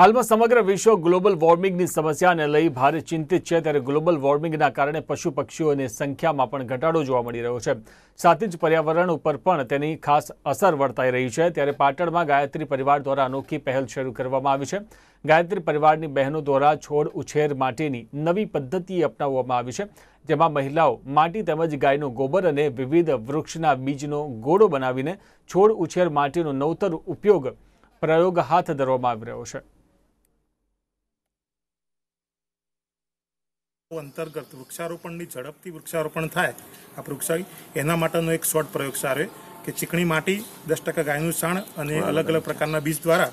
હાલમાં સમગ્ર વિશ્વ ગ્લોબલ વોર્મિંગની સમસ્યાને લઈ ભારે ચિંતિત છે ત્યારે ગ્લોબલ વોર્મિંગના કારણે પશુ પક્ષીઓની સંખ્યામાં પણ ઘટાડો જોવા મળી રહ્યો છે સાથે જ પર્યાવરણ ઉપર પણ તેની ખાસ અસર વર્તાઈ રહી છે ત્યારે પાટણમાં ગાયત્રી પરિવાર દ્વારા અનોખી પહેલ શરૂ કરવામાં આવી છે ગાયત્રી પરિવારની બહેનો દ્વારા છોડ ઉછેર માટેની નવી પદ્ધતિ અપનાવવામાં આવી છે જેમાં મહિલાઓ માટી તેમજ ગાયનું ગોબર અને વિવિધ વૃક્ષના બીજનો ગોળો બનાવીને છોડ ઉછેર માટીનો નવતર ઉપયોગ પ્રયોગ હાથ ધરવામાં આવી રહ્યો છે અંતર્ગત વૃક્ષારોપણની ઝડપથી વૃક્ષારોપણ થાય આ વૃક્ષાઈ એના માટેનો એક શોર્ટ પ્રયોગ સારો કે ચીકણી માટી દસ ટકા ગાયનું છાણ અને અલગ અલગ પ્રકારના બીજ દ્વારા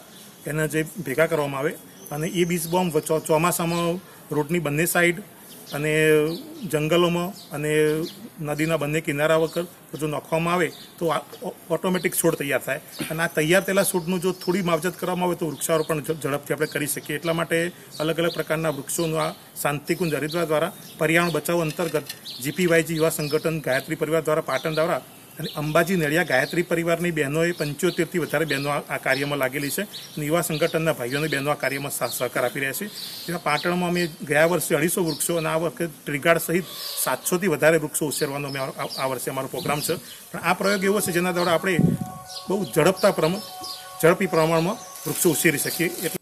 એના જે ભેગા કરવામાં આવે અને એ બીજ બોમ્બ ચોમાસામાં રોડની બંને સાઈડ અને જંગલોમાં અને નદીના બંને કિનારા વગર જો નાખવામાં આવે તો ઓટોમેટિક છોડ તૈયાર થાય અને આ તૈયાર થયેલા છોડનું જો થોડી માવજત કરવામાં આવે તો વૃક્ષારોપણ ઝડપથી આપણે કરી શકીએ એટલા માટે અલગ અલગ પ્રકારના વૃક્ષોનું આ શાંતિકુંજ હરિદ્વાર દ્વારા પર્યાવરણ બચાવ અંતર્ગત જીપીવાયજી યુવા સંગઠન ગાયત્રી પરિવાર દ્વારા પાટણ દ્વારા અને અંબાજી નડિયા ગાયત્રી પરિવારની બહેનોએ પંચોતેરથી વધારે બહેનો આ કાર્યમાં લાગેલી છે અને યુવા સંગઠનના ભાઈઓને બહેનો આ કાર્યમાં સહકાર આપી રહ્યા છે જેમાં પાટણમાં અમે ગયા વર્ષે અઢીસો વૃક્ષો અને આ વખતે ત્રિગાડ સહિત સાતસોથી વધારે વૃક્ષો ઉછેરવાનો અમે આ વર્ષે અમારો પ્રોગ્રામ છે પણ આ પ્રયોગ એવો છે જેના દ્વારા આપણે બહુ ઝડપતા પ્રમાણ ઝડપી પ્રમાણમાં વૃક્ષો ઉછેરી શકીએ એટલે